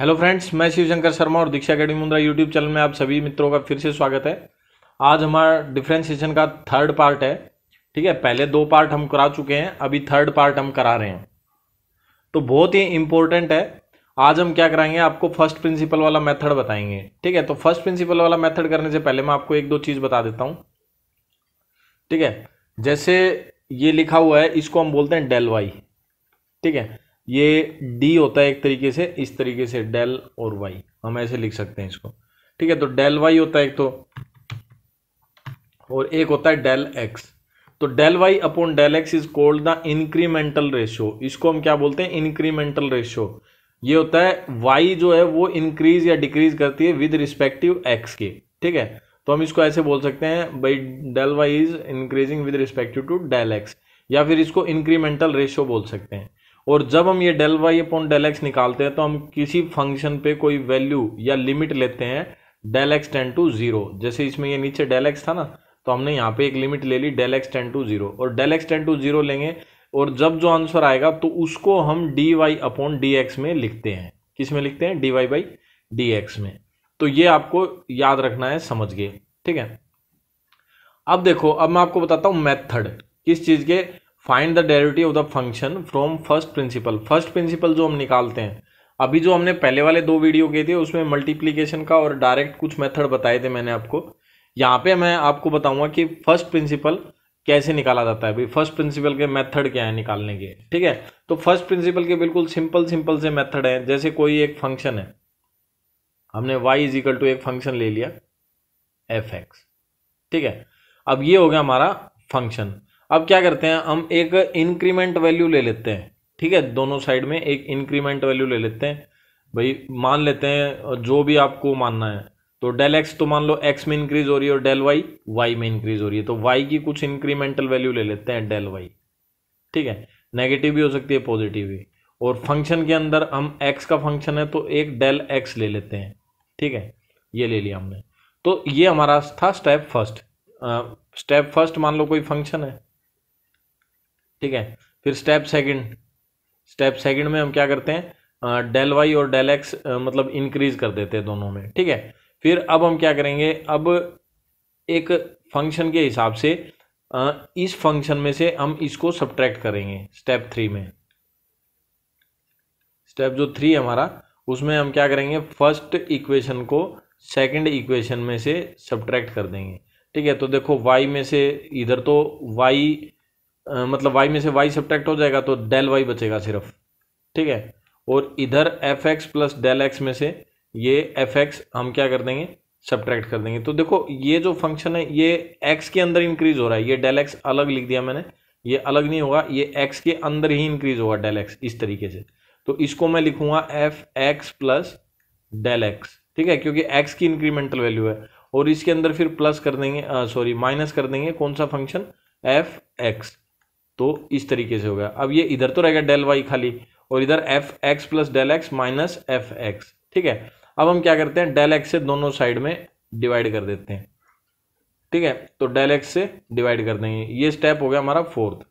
Hello friends मैं शिवशंकर शर्मा और Diksha academy Mundra YouTube channel में आप सभी मित्रों का फिर से स्वागत है आज हमारा डिफ्रेंसिएशन का थर्ड पार्ट है ठीक है पहले दो पार्ट हम करा चुके हैं अभी थर्ड पार्ट हम करा रहे हैं तो बहुत ही इंपॉर्टेंट है आज हम क्या कराएंगे आपको फर्स्ट प्रिंसिपल वाला मेथड बताएंगे ठीक है तो फर्स्ट प्रिंसिपल वाला मेथड करने से पहले मैं आपको एक दो चीज़ बता देता हूँ ठीक है जैसे ये लिखा हुआ है इसको हम बोलते हैं डेल वाई ठीक है ये डी होता है एक तरीके से इस तरीके से डेल और वाई हम ऐसे लिख सकते हैं इसको ठीक है तो डेल वाई होता है एक तो और एक होता है डेल एक्स तो del y upon del x is called the incremental ratio इसको हम क्या बोलते हैं इंक्रीमेंटल रेशियो ये होता है वाई जो है वो इंक्रीज या डिक्रीज करती है विद रिस्पेक्टिव एक्स के ठीक है तो हम इसको ऐसे बोल सकते हैं भाई del y is increasing with respective to del x या फिर इसको इंक्रीमेंटल रेशियो बोल सकते हैं और जब हम ये del y upon del x निकालते हैं तो हम किसी फंक्शन पे कोई वैल्यू या लिमिट लेते हैं del x tends to zero जैसे इसमें ये नीचे डेल एक्स था ना तो हमने यहाँ पे एक लिमिट ले ली del x tends to zero और del x tends to zero लेंगे और जब जो आंसर आएगा तो उसको हम d y upon d x में लिखते हैं किस में लिखते हैं D Y by D x में तो ये आपको याद रखना है समझ गए ठीक है अब देखो अब मैं आपको बताता हूँ मेथड किस चीज के find the derivative of the function from first principle first principle जो हम निकालते हैं अभी जो हमने पहले वाले दो वीडियो किए थे उसमें मल्टीप्लीकेशन का और डायरेक्ट कुछ मेथड बताए थे मैंने आपको यहाँ पे मैं आपको बताऊंगा कि फर्स्ट प्रिंसिपल कैसे निकाला जाता है भाई फर्स्ट प्रिंसिपल के मेथड क्या है निकालने के ठीक है तो फर्स्ट प्रिंसिपल के बिल्कुल सिंपल सिंपल से मेथड है जैसे कोई एक फंक्शन है हमने y इज इक्वल टू एक फंक्शन ले लिया एफ एक्स ठीक है अब ये हो गया हमारा फंक्शन अब क्या करते हैं हम एक इंक्रीमेंट वैल्यू ले लेते हैं ठीक है दोनों साइड में एक इंक्रीमेंट वैल्यू ले लेते हैं भाई मान लेते हैं जो भी आपको मानना है तो डेल एक्स तो मान लो एक्स में इंक्रीज हो रही है और डेल वाई वाई में इंक्रीज हो रही है तो वाई की कुछ इंक्रीमेंटल वैल्यू ले लेते हैं डेल वाई ठीक है नेगेटिव भी हो सकती है पॉजिटिव भी और फंक्शन के अंदर हम एक्स का फंक्शन है तो एक डेल एक्स ले लेते हैं ठीक है ये ले लिया हमने तो ये हमारा था स्टेप फर्स्ट स्टेप फर्स्ट मान लो कोई फंक्शन है ठीक है फिर स्टेप सेकंड स्टेप सेकंड में हम क्या करते हैं डेल वाई और डेल एक्स मतलब इंक्रीज कर देते हैं दोनों में ठीक है फिर अब हम क्या करेंगे अब एक फंक्शन के हिसाब से इस फंक्शन में से हम इसको सब्ट्रैक्ट करेंगे स्टेप थ्री में स्टेप जो थ्री हमारा उसमें हम क्या करेंगे फर्स्ट इक्वेशन को सेकंड इक्वेशन में से सब्ट्रैक्ट कर देंगे ठीक है तो देखो वाई में से इधर तो वाई मतलब वाई में से वाई सब्ट्रैक्ट हो जाएगा तो डेल वाई बचेगा सिर्फ ठीक है और इधर F x plus del x में से ये एफ एक्स हम क्या कर देंगे सब्ट्रैक्ट कर देंगे तो देखो ये जो फंक्शन है ये एक्स के अंदर इंक्रीज हो रहा है ये डेल एक्स अलग लिख दिया मैंने ये अलग नहीं होगा ये एक्स के अंदर ही इंक्रीज होगा डेल एक्स इस तरीके से तो इसको मैं लिखूंगा f x plus del x ठीक है क्योंकि एक्स की इंक्रीमेंटल वैल्यू है और इसके अंदर फिर प्लस कर देंगे सॉरी माइनस कर देंगे कौन सा फंक्शन एफ एक्स तो इस तरीके से हो गया अब ये इधर तो रहेगा डेल वाई खाली और इधर F x plus del x minus f x ठीक है अब हम क्या करते हैं डेल एक्स से दोनों साइड में डिवाइड कर देते हैं ठीक है तो डेल एक्स से डिवाइड कर देंगे ये स्टेप हो गया हमारा फोर्थ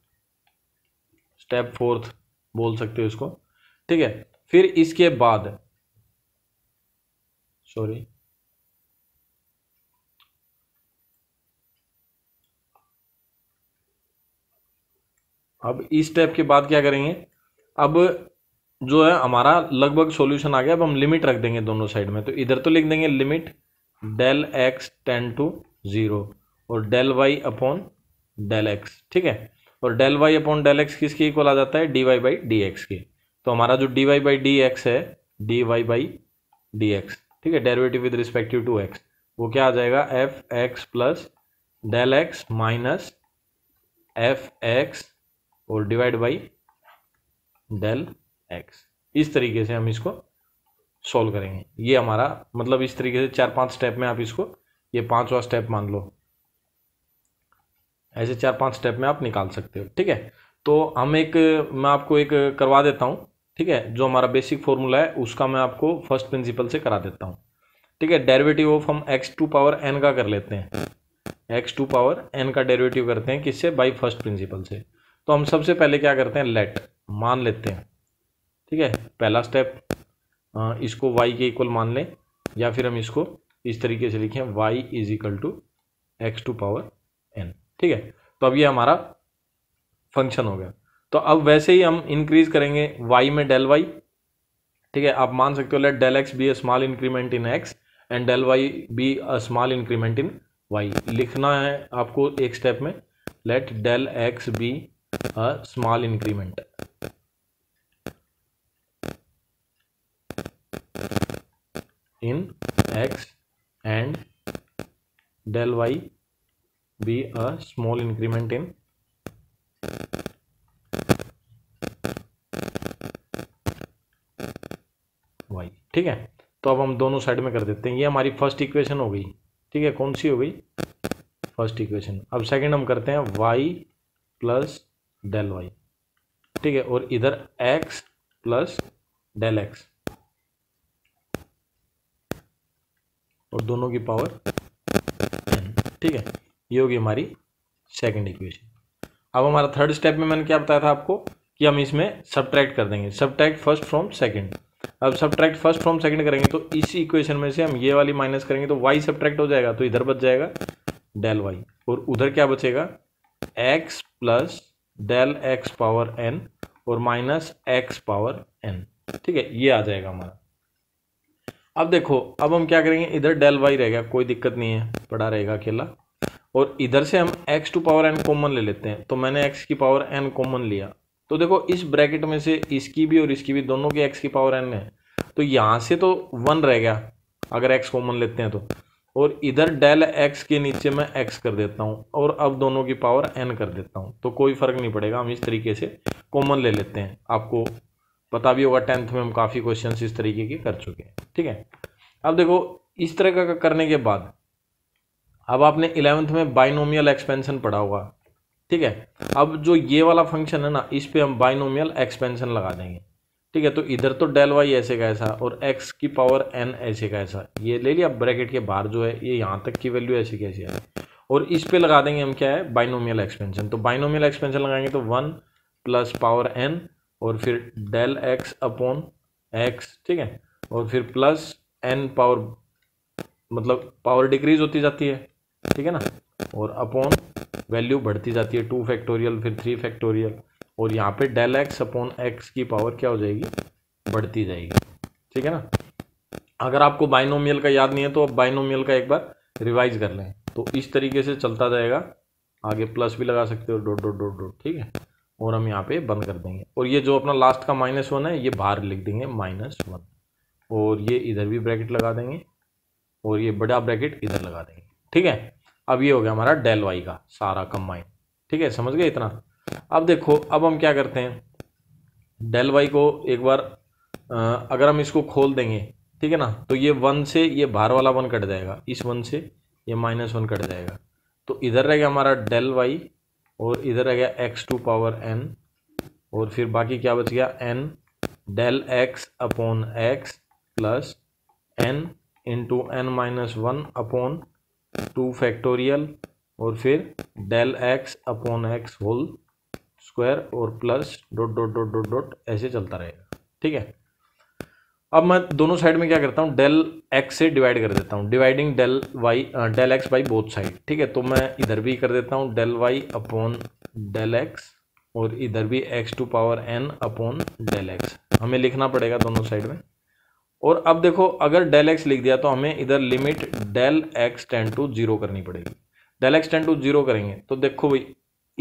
स्टेप फोर्थ बोल सकते हो इसको ठीक है फिर इसके बाद सॉरी अब इस स्टेप के बाद क्या करेंगे अब जो है हमारा लगभग सॉल्यूशन आ गया अब हम लिमिट रख देंगे दोनों साइड में तो इधर तो लिख देंगे limit del x tends to zero और del y upon del x ठीक है और del y upon del x किसके इक्वल आ जाता है d Y by D x के तो हमारा जो d Y by D x है d Y by D x ठीक है derivative with respective to x वो क्या आ जाएगा f x plus del x minus f x और डिवाइड बाई डेल एक्स इस तरीके से हम इसको सॉल्व करेंगे ये हमारा मतलब इस तरीके से चार पांच स्टेप में आप इसको ये पांचवा स्टेप मान लो ऐसे चार पांच स्टेप में आप निकाल सकते हो ठीक है तो हम एक मैं आपको एक करवा देता हूँ ठीक है जो हमारा बेसिक फॉर्मूला है उसका मैं आपको फर्स्ट प्रिंसिपल से करा देता हूँ ठीक है डेरिवेटिव ऑफ हम एक्स टू पावर एन का कर लेते हैं एक्स टू पावर एन का डेरिवेटिव करते हैं किससे बाई फर्स्ट प्रिंसिपल से तो हम सबसे पहले क्या करते हैं लेट मान लेते हैं ठीक है पहला स्टेप इसको y के इक्वल मान लें या फिर हम इसको इस तरीके से लिखें y is equal to x to power n ठीक है तो अब ये हमारा फंक्शन हो गया तो अब वैसे ही हम इंक्रीज करेंगे y में डेल y ठीक है आप मान सकते हो let del x be a small increment in x and del y be a small increment in y लिखना है आपको एक स्टेप में let del x be a small increment in x and del y be a small increment in y ठीक है तो अब हम दोनों साइड में कर देते हैं ये हमारी फर्स्ट इक्वेशन हो गई ठीक है कौन सी हो गई फर्स्ट इक्वेशन अब सेकंड हम करते हैं y प्लस डेल वाई ठीक है और इधर एक्स प्लस डेल एक्स और दोनों की पावर एन ठीक है ये होगी हमारी सेकंड इक्वेशन अब हमारा थर्ड स्टेप में मैंने क्या बताया था आपको कि हम इसमें सब्ट्रैक्ट कर देंगे सब्ट्रैक्ट फर्स्ट फ्रॉम सेकंड अब सब्ट्रैक्ट फर्स्ट फ्रॉम सेकंड करेंगे तो इसी इक्वेशन में से हम ये वाली माइनस करेंगे तो वाई सब्ट्रैक्ट हो जाएगा तो इधर बच जाएगा डेल वाई और उधर क्या बचेगा x plus del x power n और माइनस एक्स पावर एन ठीक है ये आ जाएगा हमारा अब देखो अब हम क्या करेंगे इधर डेल वाई रहेगा कोई दिक्कत नहीं है पड़ा रहेगा अकेला और इधर से हम x to power n common ले लेते हैं तो मैंने x की पावर एन कॉमन लिया तो देखो इस ब्रैकेट में से इसकी भी और इसकी भी दोनों के x की पावर एन है तो यहाँ से तो वन रह गया अगर x कॉमन लेते हैं तो और इधर डेल एक्स के नीचे मैं एक्स कर देता हूँ और अब दोनों की पावर एन कर देता हूँ तो कोई फ़र्क नहीं पड़ेगा हम इस तरीके से कॉमन ले लेते हैं आपको पता भी होगा टेंथ में हम काफ़ी क्वेश्चन इस तरीके के कर चुके हैं ठीक है अब देखो इस तरह का करने के बाद अब आपने इलेवंथ में बाइनोमियल एक्सपेंशन पढ़ा होगा ठीक है अब जो ये वाला फंक्शन है ना इस पर हम बाइनोमियल एक्सपेंशन लगा देंगे ठीक है तो इधर तो डेल वाई ऐसे का ऐसा और एक्स की पावर एन ऐसे का ऐसा ये ले लिया ब्रैकेट के बाहर जो है ये यहाँ तक की वैल्यू ऐसी कैसी है और इस पे लगा देंगे हम क्या है बाइनोमियल एक्सपेंशन तो बाइनोमियल एक्सपेंशन लगाएंगे तो वन प्लस पावर एन और फिर डेल एक्स अपॉन एक्स ठीक है और फिर प्लस एन पावर मतलब पावर डिक्रीज होती जाती है ठीक है ना और अपॉन वैल्यू बढ़ती जाती है टू फैक्टोरियल फिर थ्री फैक्टोरियल और यहाँ पे डेल एक्स अपॉन एक्स की पावर क्या हो जाएगी बढ़ती जाएगी ठीक है ना अगर आपको बाइनोमियल का याद नहीं है तो आप बाइनोमियल का एक बार रिवाइज कर लें तो इस तरीके से चलता जाएगा आगे प्लस भी लगा सकते हो डोट डोट डोट डोट ठीक है और हम यहाँ पे बंद कर देंगे और ये जो अपना लास्ट का माइनस वन है ये बाहर लिख देंगे माइनस वन और ये इधर भी ब्रैकेट लगा देंगे और ये बड़ा ब्रैकेट इधर लगा देंगे ठीक है अब ये हो गया हमारा डेल वाई का सारा कंबाइन ठीक है समझ गए इतना अब देखो अब हम क्या करते हैं डेल वाई को एक बार आ, अगर हम इसको खोल देंगे ठीक है ना तो ये वन से ये बाहर वाला वन कट जाएगा इस वन से ये माइनस वन कट जाएगा तो इधर रह गया हमारा डेल वाई और इधर रह गया एक्स टू पावर एन और फिर बाकी क्या बच गया n del x upon x plus n into n minus one upon two factorial और फिर del x upon x whole square और plus dot dot dot dot dot ऐसे चलता रहेगा ठीक है अब मैं दोनों साइड में क्या करता हूँ डेल एक्स से डिवाइड कर देता हूँ dividing del y del x by both side ठीक है तो मैं इधर भी कर देता हूँ del y upon del x और इधर भी x to power n upon del x हमें लिखना पड़ेगा दोनों साइड में और अब देखो अगर डेल एक्स लिख दिया तो हमें इधर limit del x tends to zero करनी पड़ेगी del x tends to zero करेंगे तो देखो भाई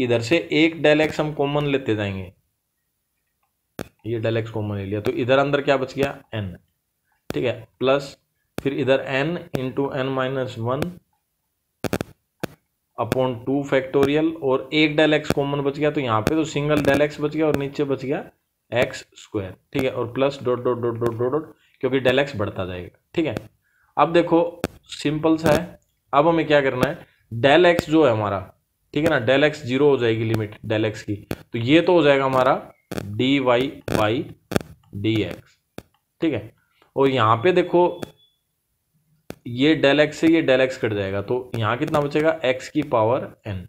इधर से एक डेलेक्स हम कॉमन लेते जाएंगे ये डेल कॉमन ले लिया तो इधर अंदर क्या बच गया एन ठीक है प्लस फिर इधर n into n minus one upon two factorial और एक डायलेक्स कॉमन बच गया तो यहाँ पे तो सिंगल डेलेक्स बच गया और नीचे बच गया एक्स स्क्वायर ठीक है और plus dot dot dot dot dot dot क्योंकि डेलेक्स बढ़ता जाएगा ठीक है अब देखो सिंपल सा है अब हमें क्या करना है डेल एक्स जो है हमारा ठीक है ना डेल एक्स जीरो हो जाएगी लिमिट डेल एक्स की तो ये तो हो जाएगा हमारा d Y by D x ठीक है और यहां पे देखो ये डेल एक्स से ये डेल एक्स कट जाएगा तो यहां कितना बचेगा एक्स की पावर एन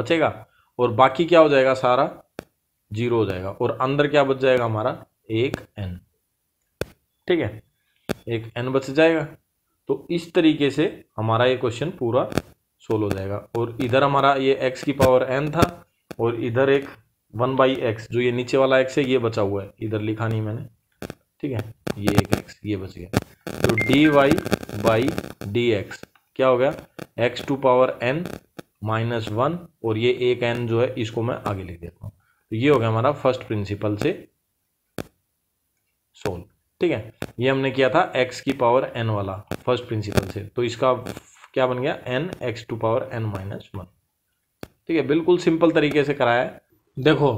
बचेगा और बाकी क्या हो जाएगा सारा जीरो हो जाएगा और अंदर क्या बच जाएगा हमारा एक एन ठीक है एक एन बच जाएगा तो इस तरीके से हमारा ये क्वेश्चन पूरा सोल्व हो जाएगा और इधर हमारा ये एक्स की पावर एन था और इधर एक वन बाई एक्स जो ये नीचे वाला एक्स है ये बचा हुआ है इधर लिखा नहीं मैंने ठीक है ये एक एक्स ये बच गया तो D Y by D x क्या हो गया x to power n minus one और ये एक एन जो है इसको मैं आगे लिख देता हूँ तो ये हो गया हमारा फर्स्ट प्रिंसिपल से सोल्व ठीक है ये हमने किया था एक्स की पावर एन वाला फर्स्ट प्रिंसिपल से तो इसका क्या बन गया n x to power n minus one ठीक है बिल्कुल सिंपल तरीके से कराया है देखो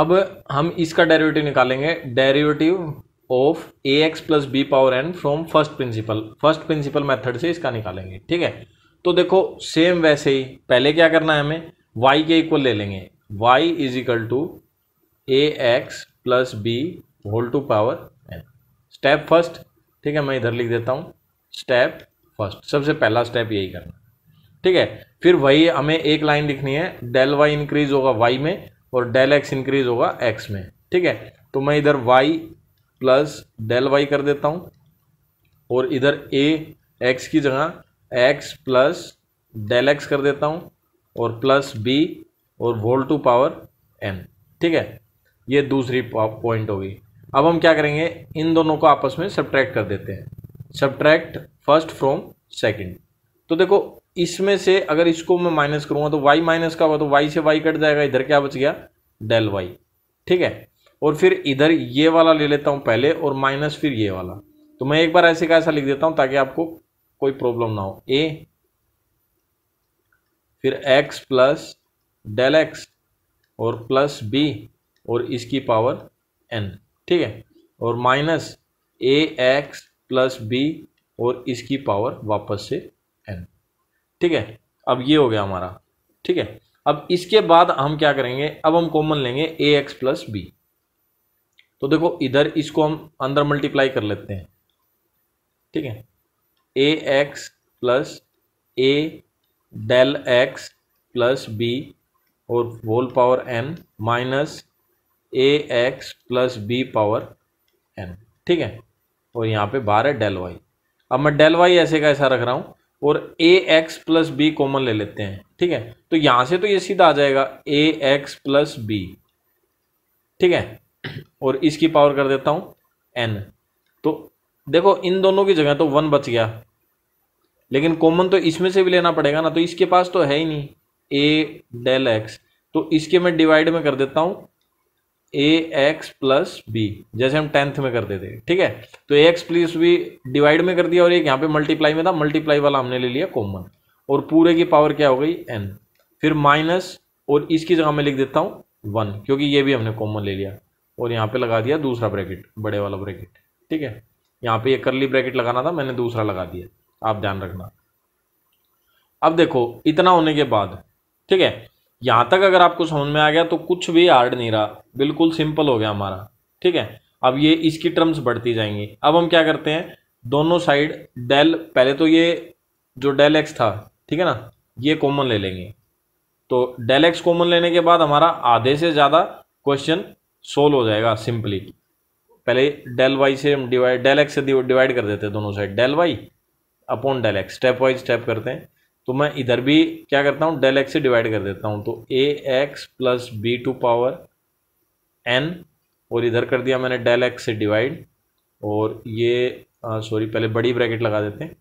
अब हम इसका डेरिवेटिव निकालेंगे derivative of a x plus b power n from first principle first principle method से इसका निकालेंगे ठीक है तो देखो सेम वैसे ही पहले क्या करना है हमें वाई के इक्वल ले लेंगे y is equal to a x plus b whole to power n step first ठीक है मैं इधर लिख देता हूँ स्टेप फर्स्ट सबसे पहला स्टेप यही करना ठीक है फिर वही हमें एक लाइन लिखनी है डेल वाई इंक्रीज होगा वाई में और डेल एक्स इंक्रीज होगा एक्स में ठीक है तो मैं इधर वाई प्लस डेल वाई कर देता हूँ और इधर ए एक्स की जगह एक्स प्लस डेल एक्स कर देता हूँ और प्लस बी और वोल टू पावर एन ठीक है ये दूसरी पॉइंट होगी अब हम क्या करेंगे इन दोनों को आपस में सब्ट्रैक्ट कर देते हैं सब्ट्रैक्ट फर्स्ट फ्रॉम सेकेंड तो देखो इसमें से अगर इसको मैं माइनस करूंगा तो वाई माइनस का हुआ तो वाई से वाई कट जाएगा इधर क्या बच गया डेल वाई ठीक है और फिर इधर ये वाला ले लेता हूं पहले और माइनस फिर ये वाला तो मैं एक बार ऐसे का ऐसा लिख देता हूं ताकि आपको कोई प्रॉब्लम ना हो ए फिर एक्स प्लस डेल एक्स और प्लस बी और इसकी पावर एन ठीक है और minus a x plus b और इसकी पावर वापस से एन ठीक है अब ये हो गया हमारा ठीक है अब इसके बाद हम क्या करेंगे अब हम कॉमन लेंगे ए एक्स प्लस बी तो देखो इधर इसको हम अंदर मल्टीप्लाई कर लेते हैं ठीक है a x plus a del x plus b और whole power n minus a x plus b power n ठीक है और यहाँ पे बाहर है डेल वाई अब मैं डेल वाई ऐसे का ऐसा रख रहा हूँ और a x plus b common ले लेते हैं ठीक है तो यहाँ से तो ये सीधा आ जाएगा ए एक्स प्लस बी ठीक है और इसकी पावर कर देता हूँ एन तो देखो इन दोनों की जगह तो वन बच गया लेकिन कॉमन तो इसमें से भी लेना पड़ेगा ना तो इसके पास तो है ही नहीं ए डेल एक्स तो इसके मैं डिवाइड में कर देता हूँ ए एक्स प्लस बी जैसे हम टेंथ में करते थे ठीक है तो a x plus b divide में कर दिया और एक यहाँ पे मल्टीप्लाई में था मल्टीप्लाई वाला हमने ले लिया कॉमन और पूरे की पावर क्या हो गई एन फिर माइनस और इसकी जगह मैं लिख देता हूँ वन क्योंकि ये भी हमने कॉमन ले लिया और यहाँ पे लगा दिया दूसरा ब्रैकेट बड़े वाला ब्रैकेट ठीक है यहाँ पे ये करली ब्रैकेट लगाना था मैंने दूसरा लगा दिया आप ध्यान रखना अब देखो इतना होने के बाद ठीक है यहाँ तक अगर आपको समझ में आ गया तो कुछ भी हार्ड नहीं रहा बिल्कुल सिंपल हो गया हमारा ठीक है अब ये इसकी टर्म्स बढ़ती जाएंगी अब हम क्या करते हैं दोनों साइड डेल पहले तो ये जो डेल एक्स था ठीक है ना ये कॉमन ले लेंगे तो डेल एक्स कॉमन लेने के बाद हमारा आधे से ज़्यादा क्वेश्चन सोल्व हो जाएगा सिंपली पहले डेल वाई से हम डिवाइड डेल एक्स से डिवाइड कर देते हैं दोनों side del y upon del x step wise step करते हैं तो मैं इधर भी क्या करता हूँ डेल एक्स से डिवाइड कर देता हूँ तो a x plus b to power n और इधर कर दिया मैंने डेल एक्स से डिवाइड और ये सॉरी पहले बड़ी ब्रैकेट लगा देते हैं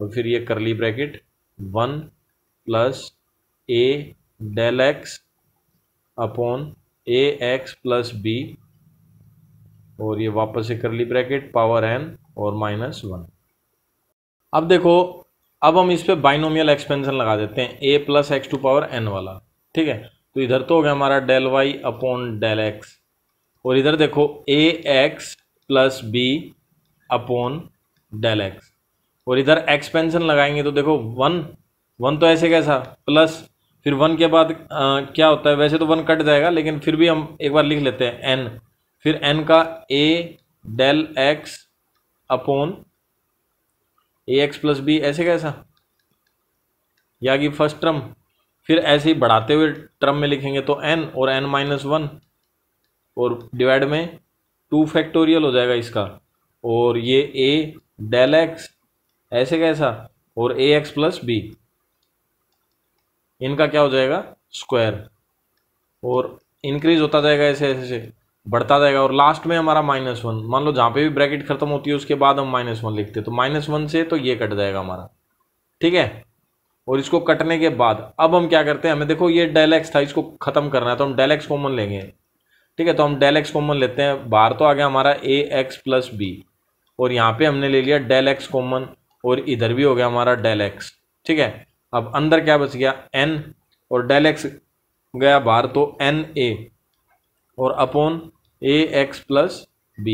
और फिर ये curly bracket one plus a del x upon a x plus b और ये वापस से करली ब्रैकेट पावर एन और माइनस वन अब देखो अब हम इस पर बाइनोमियल एक्सपेंसन लगा देते हैं a plus x to power n वाला ठीक है तो इधर तो हो गया हमारा del y upon del x और इधर देखो a x plus b upon del x और इधर एक्सपेंसन लगाएंगे तो देखो वन वन तो ऐसे कैसा प्लस फिर वन के बाद आ, क्या होता है वैसे तो वन कट जाएगा लेकिन फिर भी हम एक बार लिख लेते हैं एन फिर एन का a del x upon a x plus b ऐसे कैसा या कि फर्स्ट टर्म फिर ऐसे ही बढ़ाते हुए टर्म में लिखेंगे तो एन और एन माइनस वन और डिवाइड में टू फैक्टोरियल हो जाएगा इसका और ये ए डेल एक्स ऐसे कैसा और ए एक्स प्लस बी इनका क्या हो जाएगा स्क्वायर और इंक्रीज होता जाएगा ऐसे ऐसे बढ़ता जाएगा और लास्ट में हमारा माइनस वन मान लो जहां पे भी ब्रैकेट खत्म होती है उसके बाद हम माइनस वन लिखते हैं तो माइनस वन से तो ये कट जाएगा हमारा ठीक है और इसको कटने के बाद अब हम क्या करते हैं हमें देखो ये डेलेक्स था इसको ख़त्म करना है तो हम डेलेक्स कॉमन लेंगे ठीक है तो हम एक्स कॉमन लेते हैं बाहर तो आ गया हमारा ए एक्स प्लस बी और यहाँ पे हमने ले लिया डेल एक्स कॉमन और इधर भी हो गया हमारा डेल एक्स ठीक है अब अंदर क्या बच गया एन और डेल एक्स गया बाहर तो एन ए और upon a x plus b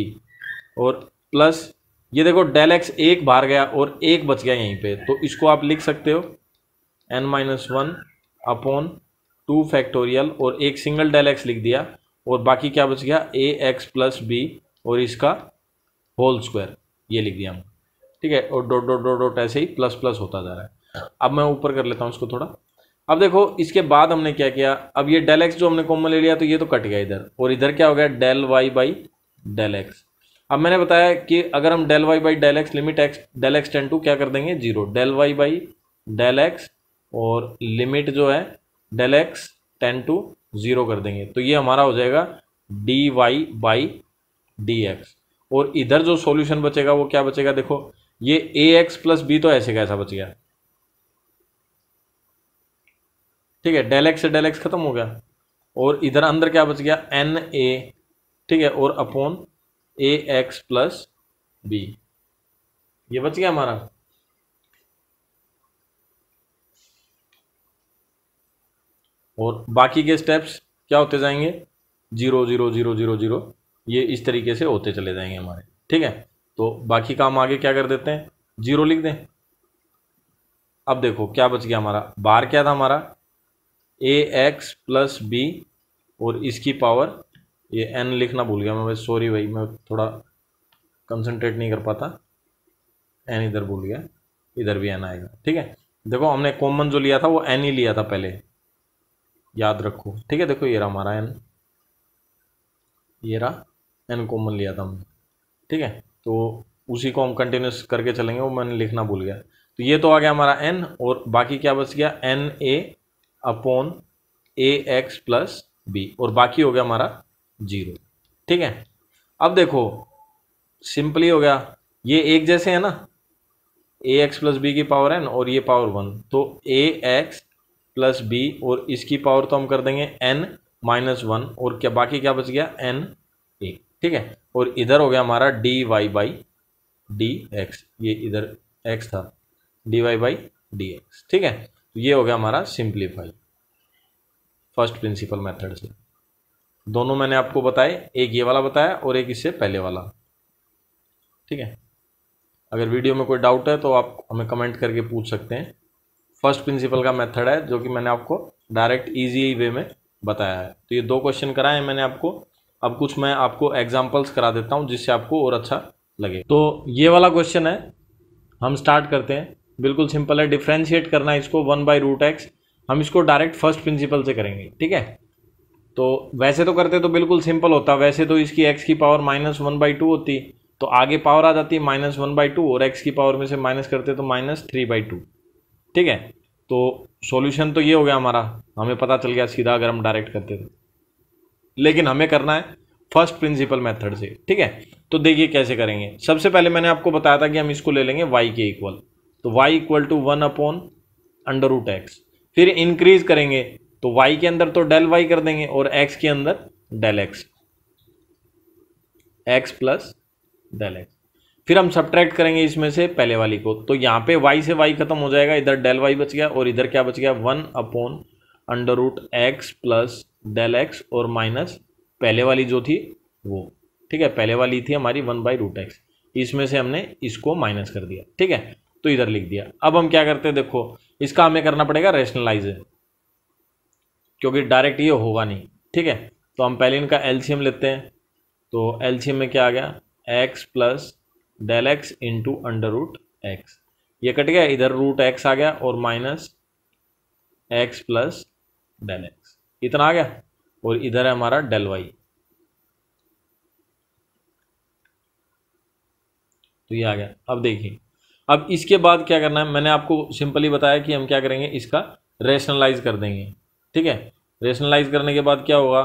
और प्लस ये देखो डेल एक्स एक बाहर गया और एक बच गया यहीं पे तो इसको आप लिख सकते हो n minus one upon two factorial और एक सिंगल डेल एक्स लिख दिया और बाकी क्या बच गया ए एक्स प्लस बी और इसका होल स्क्वायर ये लिख दिया हम ठीक है और डॉट डॉट डॉट डॉट ऐसे ही प्लस प्लस होता जा रहा है अब मैं ऊपर कर लेता हूँ इसको थोड़ा अब देखो इसके बाद हमने क्या किया अब ये डेल एक्स जो हमने कॉमन ले लिया तो ये तो कट गया इधर और इधर क्या हो गया del Y by del x अब मैंने बताया कि अगर हम del Y by del x limit x del x tends to क्या कर देंगे zero del Y by del x और लिमिट जो है del x tends to zero कर देंगे तो ये हमारा हो जाएगा d Y by D x और इधर जो सॉल्यूशन बचेगा वो क्या बचेगा देखो ये ए एक्स प्लस बी तो ऐसे कैसा बच गया ठीक है डेल एक्स से डेल एक्स खत्म हो गया और इधर अंदर क्या बच गया एन ए ठीक है और upon a x plus b ये बच गया हमारा और बाकी के स्टेप्स क्या होते जाएंगे zero zero zero zero zero ये इस तरीके से होते चले जाएंगे हमारे ठीक है तो बाकी काम आगे क्या कर देते हैं जीरो लिख दें अब देखो क्या बच गया हमारा बार क्या था हमारा ए एक्स प्लस बी और इसकी पावर ये एन लिखना भूल गया मैं भाई सॉरी भाई मैं थोड़ा कंसंट्रेट नहीं कर पाता एन इधर भूल गया इधर भी एन आएगा ठीक है देखो हमने कॉमन जो लिया था वो एन ही लिया था पहले याद रखो ठीक है देखो ये रहा हमारा एन ये रहा एन कॉमन लिया था हमने ठीक है तो उसी को हम कंटिन्यूस करके चलेंगे वो मैंने लिखना भूल गया तो ये तो आ गया हमारा एन और बाकी क्या बच गया n a upon a x plus b और बाकी हो गया हमारा जीरो ठीक है अब देखो सिंपली हो गया ये एक जैसे है ना ए एक्स प्लस बी की पावर एन और ये पावर वन तो ए एक्स प्लस बी और इसकी पावर तो हम कर देंगे एन माइनस वन और क्या बाकी क्या बच गया एन ए ठीक है और इधर हो गया हमारा d Y by D x ये इधर एक्स था d Y by D x ठीक है तो ये हो गया हमारा सिंप्लीफाई फर्स्ट प्रिंसिपल मेथड से दोनों मैंने आपको बताए एक ये वाला बताया और एक इससे पहले वाला ठीक है अगर वीडियो में कोई डाउट है तो आप हमें कमेंट करके पूछ सकते हैं फर्स्ट प्रिंसिपल का मेथड है जो कि मैंने आपको डायरेक्ट इजी वे में बताया है तो ये दो क्वेश्चन कराए हैं मैंने आपको अब कुछ मैं आपको एग्जाम्पल्स करा देता हूँ जिससे आपको और अच्छा लगे तो ये वाला क्वेश्चन है हम स्टार्ट करते हैं बिल्कुल सिंपल है डिफ्रेंशिएट करना इसको वन बाई रूट एक्स हम इसको डायरेक्ट फर्स्ट प्रिंसिपल से करेंगे ठीक है तो वैसे तो करते तो बिल्कुल सिंपल होता वैसे तो इसकी एक्स की power minus one by two होती तो आगे पावर आ जाती है माइनस वन बाई टू और एक्स की पावर में से माइनस करते तो माइनस थ्री बाई टू ठीक है तो सॉल्यूशन तो ये हो गया हमारा हमें पता चल गया सीधा अगर हम डायरेक्ट करते थे तो। लेकिन हमें करना है फर्स्ट प्रिंसिपल मेथड से ठीक है तो देखिए कैसे करेंगे सबसे पहले मैंने आपको बताया था कि हम इसको ले लेंगे वाई के इक्वल तो y equal to one upon under root x फिर इंक्रीज करेंगे तो y के अंदर तो डेल y कर देंगे और x के अंदर del x x plus del x फिर हम सब्ट्रैक्ट करेंगे इसमें से पहले वाली को तो यहाँ पे y से y खत्म हो जाएगा इधर डेल y बच गया और इधर क्या बच गया one upon under root x plus del x और माइनस पहले वाली जो थी वो ठीक है पहले वाली थी हमारी वन बाई रूट एक्स इसमें से हमने इसको माइनस कर दिया ठीक है तो इधर लिख दिया अब हम क्या करते हैं देखो इसका हमें करना पड़ेगा रेशनलाइज क्योंकि डायरेक्ट ये होगा नहीं ठीक है तो हम पहले इनका एलसीएम लेते हैं तो एलसीएम में क्या आ गया x plus del x into under root x ये कट गया इधर रूट एक्स आ गया और minus x plus del x इतना आ गया और इधर है हमारा डेल वाई तो ये आ गया अब देखिए अब इसके बाद क्या करना है मैंने आपको सिंपली बताया कि हम क्या करेंगे इसका रेशनलाइज कर देंगे ठीक है रेशनलाइज करने के बाद क्या होगा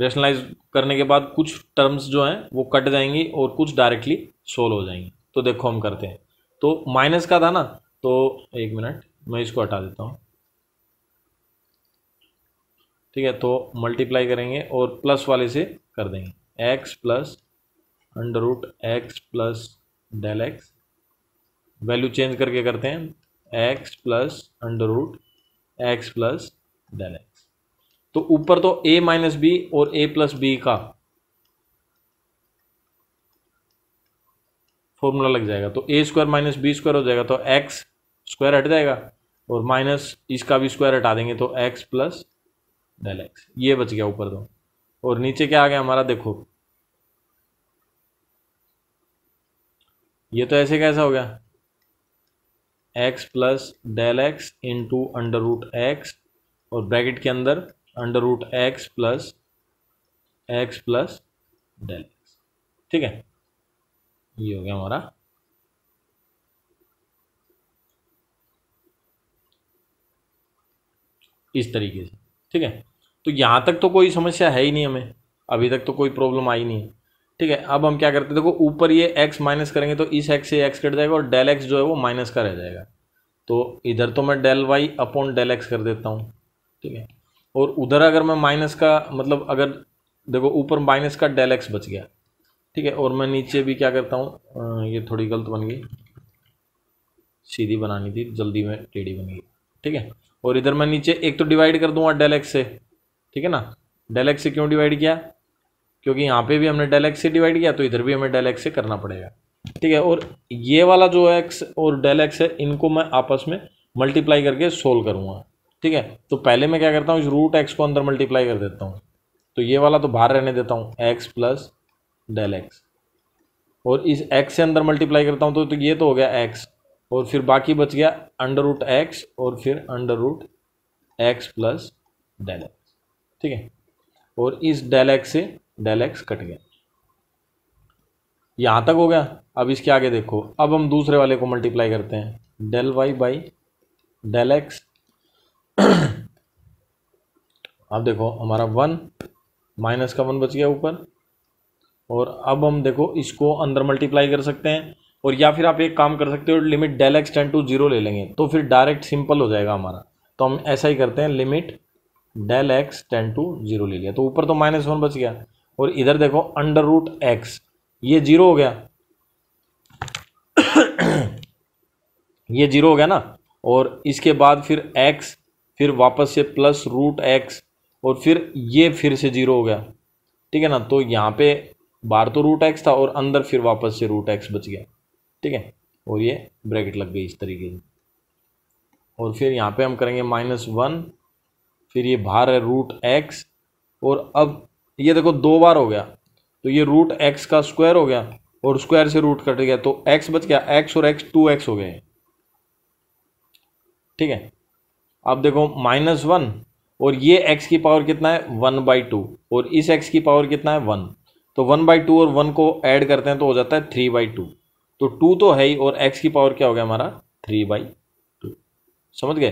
रेशनलाइज करने के बाद कुछ टर्म्स जो हैं वो कट जाएंगी और कुछ डायरेक्टली सोल्व हो जाएंगी तो देखो हम करते हैं तो माइनस का था ना तो एक मिनट मैं इसको हटा देता हूँ ठीक है तो मल्टीप्लाई करेंगे और प्लस वाले से कर देंगे x plus under root x plus del x value change करके करते हैं x plus under root x plus then x तो ऊपर तो ए माइनस बी और ए प्लस बी का फॉर्मूला लग जाएगा तो a square minus b square हो जाएगा तो एक्स स्क्वायर हट जाएगा और माइनस इसका भी स्क्वायर हटा देंगे तो एक्स प्लस डेल एक्स ये बच गया ऊपर तो और नीचे क्या आ गया हमारा देखो ये तो ऐसे कैसा हो गया x plus del x into under root x और ब्रैकेट के अंदर under root x plus x plus del x ठीक है ये हो गया हमारा इस तरीके से ठीक है तो यहां तक तो कोई समस्या है ही नहीं हमें अभी तक तो कोई प्रॉब्लम आई नहीं है ठीक है अब हम क्या करते हैं देखो ऊपर ये एक्स माइनस करेंगे तो इस एक्स से एक्स कट जाएगा और डेल एक्स जो है वो माइनस का रह जाएगा तो इधर तो मैं del y upon del x कर देता हूँ ठीक है और उधर अगर मैं माइनस का मतलब अगर देखो ऊपर माइनस का डेल एक्स बच गया ठीक है और मैं नीचे भी क्या करता हूँ ये थोड़ी गलत बन गई सीधी बनानी थी जल्दी में टेढ़ी बन गई ठीक है और इधर मैं नीचे एक तो डिवाइड कर दूंगा डेल एक्स से ठीक है ना डेल एक्स से क्यों डिवाइड किया क्योंकि यहाँ पे भी हमने डेल एक्स से डिवाइड किया तो इधर भी हमें डेल एक्स से करना पड़ेगा ठीक है और ये वाला जो एक्स और डेल एक्स है इनको मैं आपस में मल्टीप्लाई करके सोल्व करूँगा ठीक है तो पहले मैं क्या करता हूँ इस रूट एक्स को अंदर मल्टीप्लाई कर देता हूँ तो ये वाला तो बाहर रहने देता हूँ एक्स प्लस डेल एक्स और इस एक्स से अंदर मल्टीप्लाई करता हूँ तो, तो ये तो हो गया एक्स और फिर बाकी बच गया अंडर रूट एक्स और फिर under root x plus del x ठीक है और इस डेल एक्स से डेल एक्स कट गया यहां तक हो गया अब इसके आगे देखो अब हम दूसरे वाले को मल्टीप्लाई करते हैं del Y by del x अब देखो हमारा वन माइनस का वन बच गया ऊपर और अब हम देखो इसको अंदर मल्टीप्लाई कर सकते हैं और या फिर आप एक काम कर सकते हो limit del x tends to zero ले लेंगे तो फिर डायरेक्ट सिंपल हो जाएगा हमारा तो हम ऐसा ही करते हैं limit del x tends to zero ले लिया तो ऊपर तो माइनस वन बच गया और इधर देखो अंडर रूट एक्स ये जीरो हो गया ये जीरो हो गया ना और इसके बाद फिर एक्स फिर वापस से प्लस रूट एक्स और फिर ये फिर से जीरो हो गया ठीक है ना तो यहाँ पे बाहर तो रूट एक्स था और अंदर फिर वापस से रूट एक्स बच गया ठीक है और ये ब्रैकेट लग गई इस तरीके से और फिर यहाँ पे हम करेंगे माइनस वन फिर ये बाहर है रूट एक्स और अब ये देखो दो बार हो गया तो ये रूट एक्स का स्क्वायर हो गया और स्क्वायर से रूट कट गया तो एक्स बच गया एक्स और एक्स टू एक्स हो गए ठीक है अब देखो माइनस वन और ये एक्स की पावर कितना है वन बाई टू और इस एक्स की पावर कितना है वन तो वन बाई टू और वन को ऐड करते हैं तो हो जाता है थ्री बाई टू तो टू तो है ही और एक्स की पावर क्या हो गया हमारा थ्री बाई टू समझ गए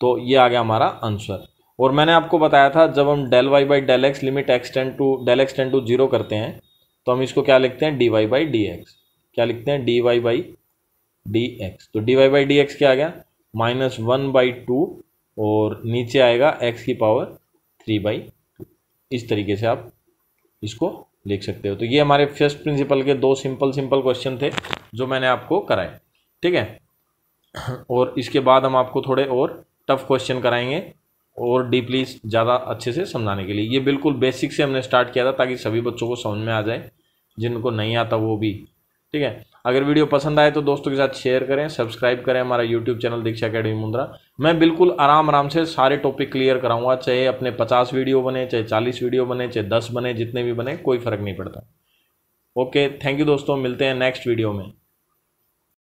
तो ये आ गया हमारा आंसर और मैंने आपको बताया था जब हम del Y by del x limit extend to del extend to zero करते हैं तो हम इसको क्या लिखते हैं D Y by D x क्या लिखते हैं D Y by D X तो D Y by D x क्या आ गया माइनस वन बाई टू और नीचे आएगा एक्स की पावर थ्री बाई टू इस तरीके से आप इसको लिख सकते हो तो ये हमारे फर्स्ट प्रिंसिपल के दो सिंपल सिंपल क्वेश्चन थे जो मैंने आपको कराए ठीक है और इसके बाद हम आपको थोड़े और टफ क्वेश्चन कराएंगे और डीपली ज़्यादा अच्छे से समझाने के लिए ये बिल्कुल बेसिक से हमने स्टार्ट किया था ताकि सभी बच्चों को समझ में आ जाए जिनको नहीं आता वो भी ठीक है अगर वीडियो पसंद आए तो दोस्तों के साथ शेयर करें सब्सक्राइब करें हमारा YouTube channel Diksha academy Mundra मैं बिल्कुल आराम आराम से सारे टॉपिक क्लियर कराऊंगा चाहे अपने पचास वीडियो बने चाहे चालीस वीडियो बने चाहे दस बने जितने भी बने कोई फर्क नहीं पड़ता ओके थैंक यू दोस्तों मिलते हैं नेक्स्ट वीडियो में